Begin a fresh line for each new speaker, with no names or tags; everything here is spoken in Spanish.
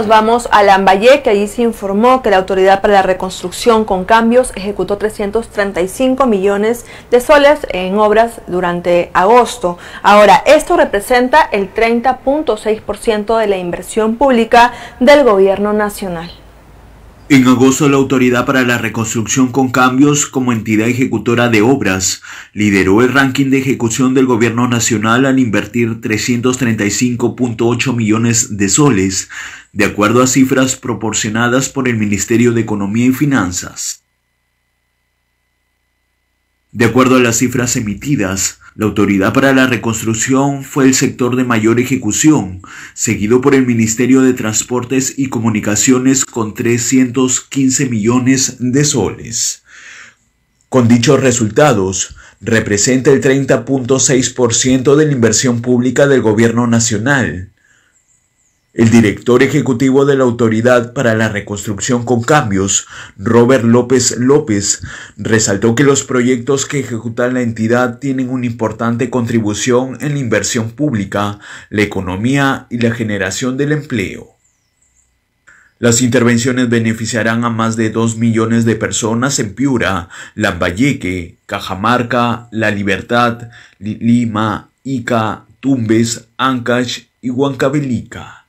Nos vamos a Lambaye, que allí se informó que la Autoridad para la Reconstrucción con Cambios ejecutó 335 millones de soles en obras durante agosto. Ahora, esto representa el 30.6% de la inversión pública del gobierno nacional.
En agosto, la Autoridad para la Reconstrucción con Cambios, como entidad ejecutora de obras, lideró el ranking de ejecución del Gobierno Nacional al invertir 335.8 millones de soles de acuerdo a cifras proporcionadas por el Ministerio de Economía y Finanzas. De acuerdo a las cifras emitidas, la Autoridad para la Reconstrucción fue el sector de mayor ejecución, seguido por el Ministerio de Transportes y Comunicaciones con 315 millones de soles. Con dichos resultados, representa el 30.6% de la inversión pública del Gobierno Nacional, el director ejecutivo de la Autoridad para la Reconstrucción con Cambios, Robert López López, resaltó que los proyectos que ejecuta la entidad tienen una importante contribución en la inversión pública, la economía y la generación del empleo. Las intervenciones beneficiarán a más de 2 millones de personas en Piura, Lambayeque, Cajamarca, La Libertad, Lima, Ica, Tumbes, Ancash y Huancavelica.